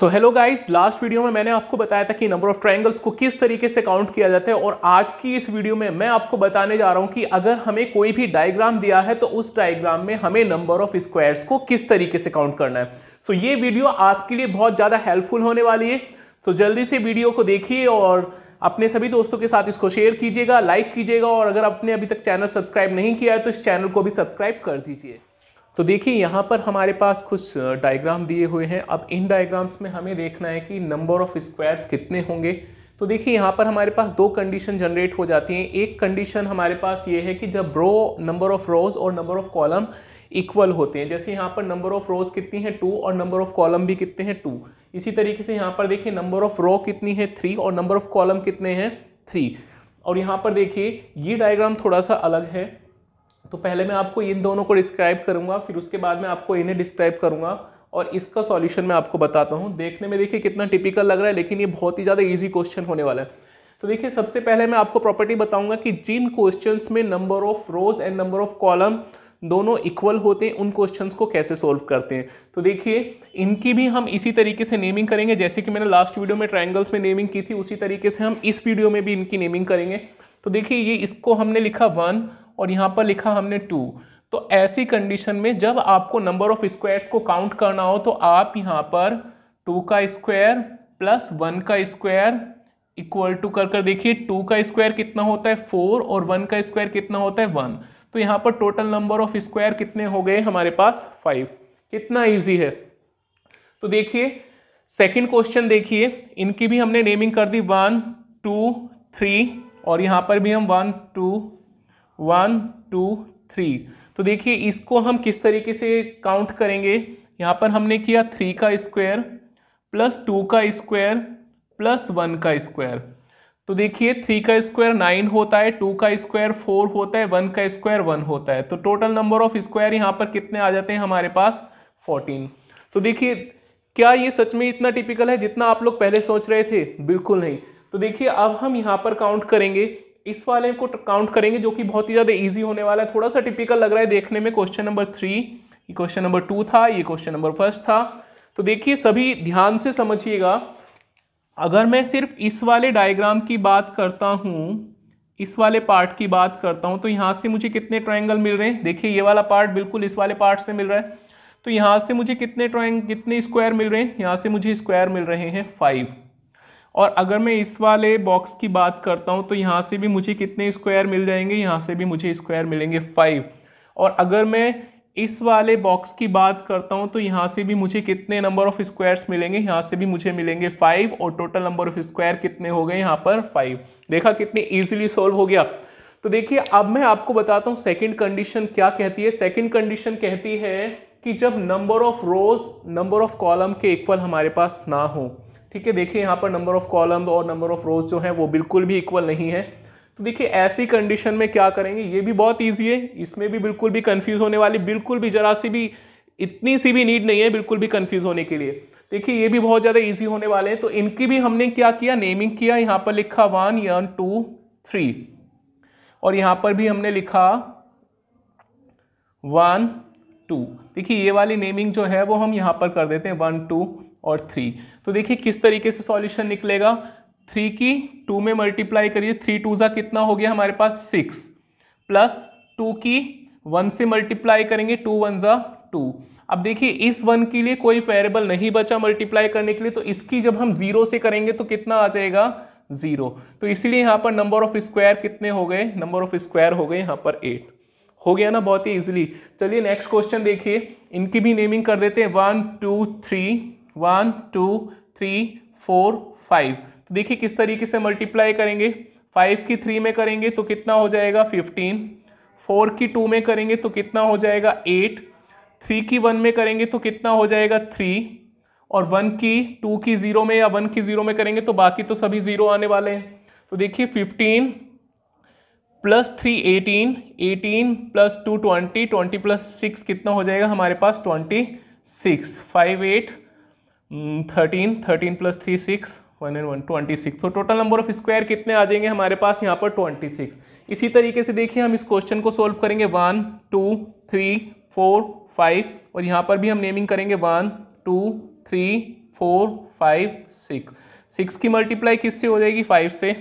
सो hello guys last video में मैंने आपको बताया था कि नंबर ऑफ ट्रायंगल्स को किस तरीके से काउंट किया जाता है और आज की इस वीडियो में मैं आपको बताने जा रहा हूं कि अगर हमें कोई भी डायग्राम दिया है तो उस डायग्राम में हमें नंबर ऑफ स्क्वायर्स को किस तरीके से काउंट करना है सो so, ये वीडियो आपके लिए बहुत ज़्यादा हेल्पफुल होने वाली है सो so, जल्दी से वीडियो को देखिए और अपने सभी दोस्तों के साथ इसको शेयर कीजिएगा लाइक कीजिएगा और अगर आपने अभी तक चैनल सब्सक्राइब नहीं किया है तो इस चैनल को भी सब्सक्राइब कर दीजिए तो देखिए यहाँ पर हमारे पास कुछ डायग्राम दिए हुए हैं अब इन डायग्राम्स में हमें देखना है कि नंबर ऑफ स्क्वायर्स कितने होंगे तो देखिए यहाँ पर हमारे पास दो कंडीशन जनरेट हो जाती हैं एक कंडीशन हमारे पास ये है कि जब रो नंबर ऑफ रोज और नंबर ऑफ कॉलम इक्वल होते हैं जैसे यहाँ पर नंबर ऑफ रोज कितनी है टू और नंबर ऑफ कॉलम भी कितने हैं टू इसी तरीके से यहाँ पर देखिए नंबर ऑफ रो कितनी है थ्री और नंबर ऑफ कॉलम कितने हैं थ्री और यहाँ पर देखिए ये डायग्राम थोड़ा सा अलग है तो पहले मैं आपको इन दोनों को डिस्क्राइब करूंगा फिर उसके बाद में आपको इन्हें डिस्क्राइब करूंगा और इसका सॉल्यूशन मैं आपको बताता हूँ देखने में देखिए कितना टिपिकल लग रहा है लेकिन ये बहुत ही ज़्यादा ईजी क्वेश्चन होने वाला है तो देखिए सबसे पहले मैं आपको प्रॉपर्टी बताऊंगा कि जिन क्वेश्चंस में number of rows and number of columns दोनों इक्वल होते हैं उन क्वेश्चंस को कैसे सॉल्व करते हैं तो देखिए इनकी भी हम इसी तरीके से नेमिंग करेंगे जैसे कि मैंने लास्ट वीडियो में ट्राइंगल्स में नेमिंग की थी उसी तरीके से हम इस वीडियो में भी इनकी नेमिंग करेंगे तो देखिए ये इसको हमने लिखा वन और यहाँ पर लिखा हमने टू तो ऐसी कंडीशन में जब आपको नंबर ऑफ स्क्वायर्स को काउंट करना हो तो आप यहाँ पर टू का स्क्वायर प्लस वन का स्क्वायर इक्वल टू कर कर देखिए टू का स्क्वायर कितना होता है फोर और वन का स्क्वायर कितना होता है वन तो यहाँ पर टोटल नंबर ऑफ स्क्वायर कितने हो गए हमारे पास फाइव कितना ईजी है तो देखिए सेकेंड क्वेश्चन देखिए इनकी भी हमने नेमिंग कर दी वन टू थ्री और यहाँ पर भी हम one two one two three तो देखिए इसको हम किस तरीके से काउंट करेंगे यहाँ पर हमने किया थ्री का स्क्वायर प्लस टू का स्क्वायर प्लस वन का स्क्वायर तो देखिए थ्री का स्क्वायर नाइन होता है टू का स्क्वायर फोर होता है वन का स्क्वायर वन होता है तो टोटल नंबर ऑफ स्क्वायर यहाँ पर कितने आ जाते हैं हमारे पास फोर्टीन तो देखिए क्या ये सच में इतना टिपिकल है जितना आप लोग पहले सोच रहे थे बिल्कुल नहीं तो देखिए अब हम यहाँ पर काउंट करेंगे इस वाले को काउंट करेंगे जो कि बहुत ही ज़्यादा ईजी होने वाला है थोड़ा सा टिपिकल लग रहा है देखने में क्वेश्चन नंबर थ्री ये क्वेश्चन नंबर टू था ये क्वेश्चन नंबर फर्स्ट था तो देखिए सभी ध्यान से समझिएगा अगर मैं सिर्फ इस वाले डायग्राम की बात करता हूँ इस वाले पार्ट की बात करता हूँ तो यहाँ से मुझे कितने ट्रायंगल मिल रहे हैं देखिए ये वाला पार्ट बिल्कुल इस वाले पार्ट से मिल रहा है तो यहाँ से मुझे कितने ट्राइंग कितने स्क्वायर मिल रहे हैं यहाँ से मुझे स्क्वायर मिल रहे हैं फाइव और अगर मैं इस वाले बॉक्स की बात करता हूँ तो यहाँ से भी मुझे कितने स्क्वायर मिल जाएंगे यहाँ से भी मुझे स्क्वायर मिलेंगे फाइव और अगर मैं इस वाले बॉक्स की बात करता हूँ तो यहाँ से भी मुझे कितने नंबर ऑफ स्क्वायर्स मिलेंगे यहाँ से भी मुझे मिलेंगे फाइव और टोटल नंबर ऑफ स्क्वायर कितने हो गए यहाँ पर फाइव देखा कितने ईजिली सॉल्व हो गया तो देखिए अब मैं आपको बताता हूँ सेकेंड कंडीशन क्या कहती है सेकेंड कंडीशन कहती है कि जब number of rows number of columns के इक्वल हमारे पास ना हो ठीक है देखिए यहाँ पर नंबर ऑफ कॉलम और नंबर ऑफ रोज जो है वो बिल्कुल भी इक्वल नहीं है तो देखिए ऐसी कंडीशन में क्या करेंगे ये भी बहुत ईजी है इसमें भी बिल्कुल भी कन्फ्यूज़ होने वाली बिल्कुल भी जरा सी भी इतनी सी भी नीड नहीं है बिल्कुल भी कन्फ्यूज़ होने के लिए देखिए ये भी बहुत ज़्यादा ईजी होने वाले हैं तो इनकी भी हमने क्या किया नेमिंग किया यहाँ पर लिखा वन यन टू थ्री और यहाँ पर भी हमने लिखा वन टू देखिए ये वाली नेमिंग जो है वो हम यहाँ पर कर देते हैं वन टू और थ्री तो देखिए किस तरीके से सॉल्यूशन निकलेगा थ्री की टू में मल्टीप्लाई करिए थ्री टू ज़ा कितना हो गया हमारे पास सिक्स प्लस टू की वन से मल्टीप्लाई करेंगे टू वन ज़ा टू अब देखिए इस वन के लिए कोई वेरिएबल नहीं बचा मल्टीप्लाई करने के लिए तो इसकी जब हम जीरो से करेंगे तो कितना आ जाएगा जीरो तो इसीलिए यहाँ पर नंबर ऑफ स्क्वायर कितने हो गए नंबर ऑफ स्क्वायर हो गए यहाँ पर एट हो गया ना बहुत ही इजीली चलिए नेक्स्ट क्वेश्चन देखिए इनकी भी नेमिंग कर देते हैं one two three one two three four five तो देखिए किस तरीके से मल्टीप्लाई करेंगे फाइव की थ्री में करेंगे तो कितना हो जाएगा फिफ्टीन फोर की टू में करेंगे तो कितना हो जाएगा एट थ्री की वन में करेंगे तो कितना हो जाएगा थ्री और वन की टू की ज़ीरो में या वन की ज़ीरो में करेंगे तो बाकी तो सभी ज़ीरो आने वाले हैं तो देखिए fifteen plus three eighteen eighteen plus two twenty twenty plus six कितना हो जाएगा हमारे पास twenty six five eight thirteen thirteen plus three six one and one twenty six तो टोटल नंबर ऑफ स्क्वायर कितने आ जाएंगे हमारे पास यहाँ पर ट्वेंटी सिक्स इसी तरीके से देखिए हम इस क्वेश्चन को सोल्व करेंगे one two three four five और यहाँ पर भी हम नेमिंग करेंगे one two three four five six six की मल्टीप्लाई किससे हो जाएगी फाइव से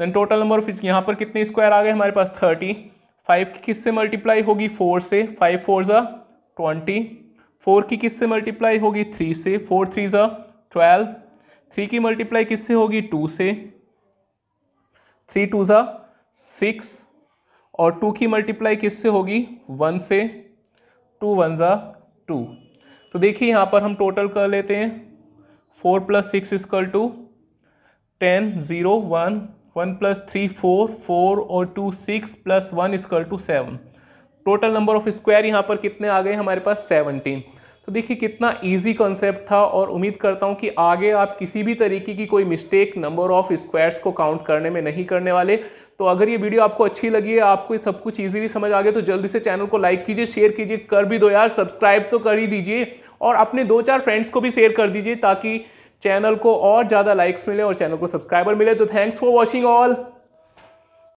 देन टोटल नंबर ऑफ यहाँ पर कितने स्क्वायर आ गए हमारे पास थर्टी फाइव की किससे मल्टीप्लाई होगी फोर से फाइव फोर ज़ा ट्वेंटी फोर की किससे मल्टीप्लाई होगी थ्री से फोर थ्री ज़ा ट्वेल्व थ्री की मल्टीप्लाई किससे होगी टू से थ्री टू ज़ा सिक्स और टू की मल्टीप्लाई किससे होगी वन से टू वन ज़ा टू तो देखिए यहाँ पर हम टोटल कर लेते हैं four plus six equal two ten zero one one plus three four four और two six plus one equal two seven total number of square यहाँ पर कितने आ गए हमारे पास सेवनटीन तो देखिए कितना इजी कॉन्सेप्ट था और उम्मीद करता हूँ कि आगे आप किसी भी तरीके की कोई मिस्टेक नंबर ऑफ स्क्वायर्स को काउंट करने में नहीं करने वाले तो अगर ये वीडियो आपको अच्छी लगी है आपको सब कुछ ईजिली समझ आ गया तो जल्दी से चैनल को लाइक कीजिए शेयर कीजिए कर भी दो यार सब्सक्राइब तो कर ही दीजिए और अपने दो चार फ्रेंड्स को भी शेयर कर दीजिए ताकि चैनल को और ज़्यादा लाइक्स मिले और चैनल को सब्सक्राइबर मिले तो थैंक्स फॉर वॉचिंग ऑल